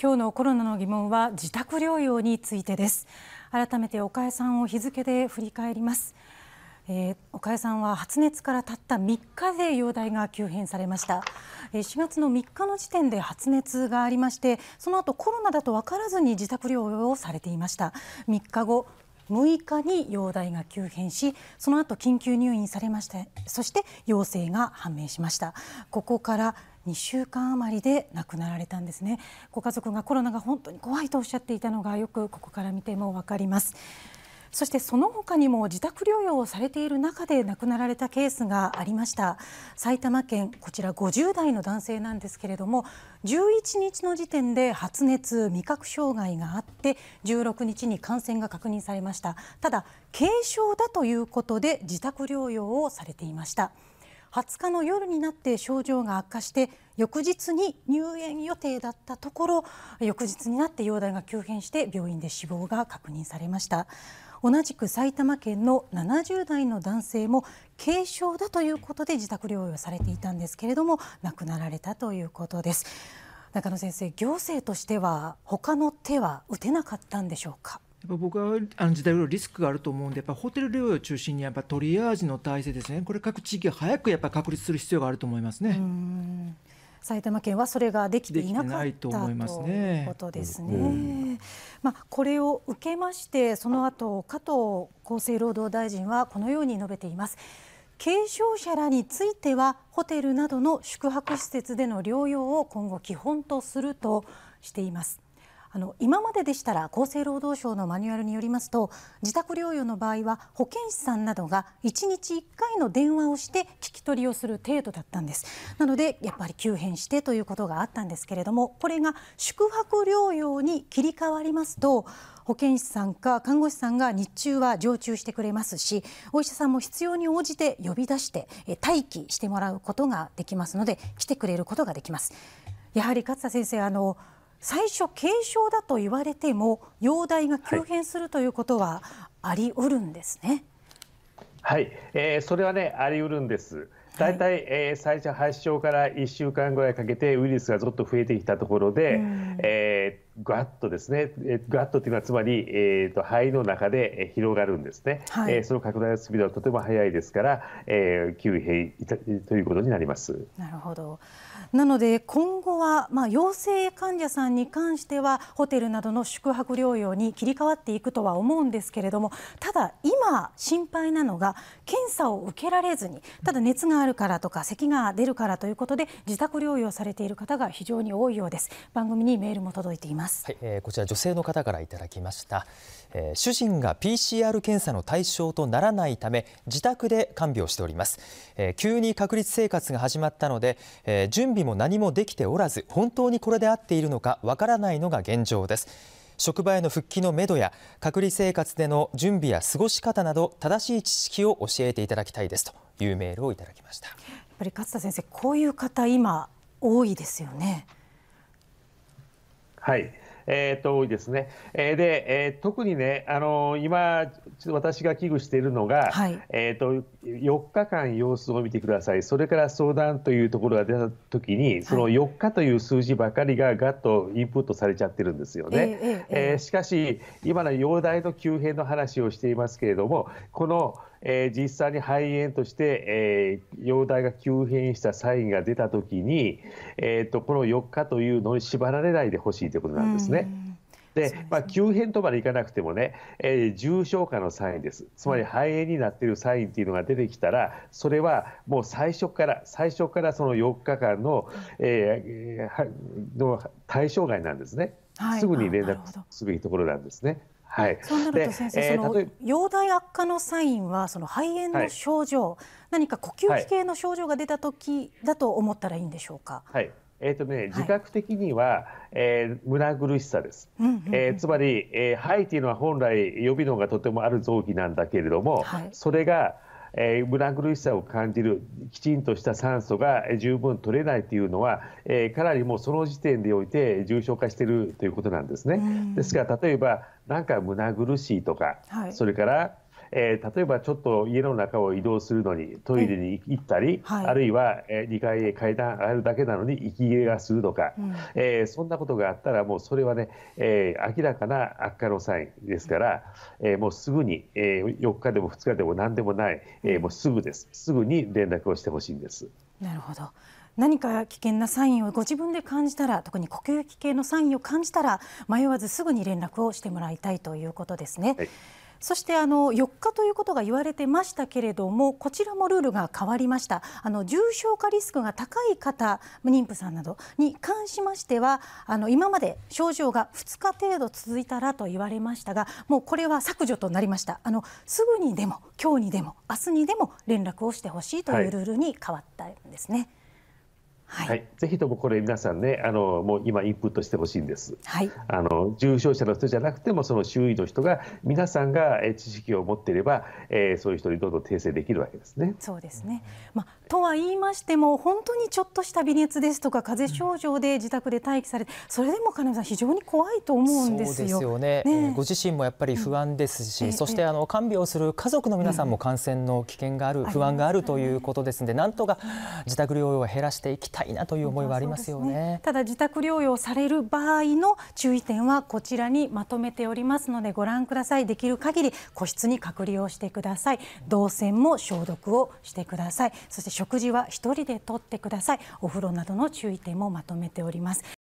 今日のコロナの疑問は自宅療養についてです改めて岡江さんを日付で振り返ります、えー、岡江さんは発熱からたった3日で容体が急変されましたえ4月の3日の時点で発熱がありましてその後コロナだと分からずに自宅療養をされていました3日後6日に容体が急変しその後緊急入院されましてそして陽性が判明しましたここから2週間余りで亡くなられたんですねご家族がコロナが本当に怖いとおっしゃっていたのがよくここから見ても分かりますそしてその他にも自宅療養をされている中で亡くなられたケースがありました埼玉県こちら50代の男性なんですけれども11日の時点で発熱味覚障害があって16日に感染が確認されましたただ軽症だということで自宅療養をされていました20日の夜になって症状が悪化して翌日に入園予定だったところ翌日になって容体が急変して病院で死亡が確認されました同じく埼玉県の70代の男性も軽症だということで自宅療養されていたんですけれども亡くなられたということです中野先生行政としては他の手は打てなかったんでしょうかやっぱ僕はあの時代よりリスクがあると思うんで、やっぱホテル療養を中心に、やっぱトリアージの体制ですね、これ、各地域早くやっぱ確立する必要があると思いますね。埼玉県はそれができていなかったということですね。まあ、これを受けましてその後加藤厚生労働大臣はこのように述べています。軽症者らについてはホテルなどの宿泊施設での療養を今後基本とするとしています。あの今まででしたら厚生労働省のマニュアルによりますと自宅療養の場合は保健師さんなどが1日1回の電話をして聞き取りをする程度だったんですなのでやっぱり急変してということがあったんですけれどもこれが宿泊療養に切り替わりますと保健師さんか看護師さんが日中は常駐してくれますしお医者さんも必要に応じて呼び出して待機してもらうことができますので来てくれることができます。やはり勝田先生あの最初軽症だと言われても容体が急変するということはあり得るんですね。はい、はい、えー、それはねあり得るんです。大体、えー、最初発症から1週間ぐらいかけてウイルスがずっと増えてきたところで、うえー、ガッとですね、えー、ガッとというのはつまり、えーと、と肺の中で広がるんですね、はい、えー、その拡大のスピードはとても速いですから、えー、急変ということになります。なるほどなので今後は、まあ、陽性患者さんに関してはホテルなどの宿泊療養に切り替わっていくとは思うんですけれどもただ今心配なのが検査を受けられずにただ熱があるからとか咳が出るからということで自宅療養されている方が非常に多いようです番組にメールも届いています、はいえー、こちら女性の方からいただきました、えー、主人が PCR 検査の対象とならないため自宅で看病しております、えー、急に確立生活が始まったので、えー、準備備も何もできておらず本当にこれで合っているのかわからないのが現状です職場への復帰のめどや隔離生活での準備や過ごし方など正しい知識を教えていただきたいですというメールをいただきましたやっぱり勝田先生こういう方今多いですよねはいえー、っと多いですね、えー、で、えー、特にね、あの今、私が危惧しているのが、はい、えー、っと4日間様子を見てください、それから相談というところが出たときに、その4日という数字ばかりががっとインプットされちゃってるんですよね。えええ、しかし、今の容体の急変の話をしていますけれども、この、えー、実際に肺炎として、えー、容体が急変したサインが出た時に、えーと、この4日というのに縛られないでほしいということなんですね。うんで、まあ、急変とまでいかなくてもね、えー、重症化のサインです、つまり肺炎になっているサインっていうのが出てきたら、それはもう最初から、最初からその4日間の,、えー、の対象外なんですね、すぐに連絡すべきところなんですね。はい、そうなると先生、えー、その容体悪化のサインはその肺炎の症状、はい、何か呼吸器系の症状が出た時だと思ったらいいんでしょうか。はいえーとね、自覚的には、はい、えー、胸苦しさです、うんうんうん、えー、つまり、えー、肺っていうのは本来予備能がとてもある臓器なんだけれども、はい、それが、えー、胸苦しさを感じるきちんとした酸素が十分取れないというのは、えー、かなりもうその時点でおいて重症化しているということなんですね。ですから例えばなんか胸苦しいとか、はい、それからえー、例えばちょっと家の中を移動するのにトイレに行ったり、はい、あるいは、え2階へ階段上がるだけなのに息切れがするとか、うん、えー、そんなことがあったらもうそれはね、えー、明らかな悪化のサインですから、うん、えー、もうすぐに、えー、4日でも2日でも何でもない、えー、もうすぐですすぐに連絡をしてほしいんです。なるほど何か危険なサインをご自分で感じたら特に呼吸器系のサインを感じたら迷わずすぐに連絡をしてもらいたいということですね。はいそしてあの4日ということが言われてましたけれどもこちらもルールが変わりましたあの重症化リスクが高い方妊婦さんなどに関しましてはあの今まで症状が2日程度続いたらと言われましたがもうこれは削除となりましたあのすぐにでも今日にでも明日にでも連絡をしてほしいというルールに変わったんですね。はいはい、はい、ぜひともこれ皆さんねあのもう今インプットしてほしいんです、はい、あの重症者の人じゃなくてもその周囲の人が皆さんが知識を持っていれば、えー、そういう人にどんどん訂正できるわけですね。そうですね、まあ、とは言いましても本当にちょっとした微熱ですとか風邪症状で自宅で待機されてそれでも金さん非常に怖いと思うんですよね、ね、ご自身もやっぱり不安ですし、うん、そしてあの看病する家族の皆さんも感染の危険がある、うん、不安があるということですので、なんとか自宅療養を減らしていきたいたいなという思いはありますよね、ね、ただ自宅療養される場合の注意点はこちらにまとめておりますのでご覧くださいできる限り個室に隔離をしてください動線も消毒をしてくださいそして食事は1人でとってくださいお風呂などの注意点もまとめております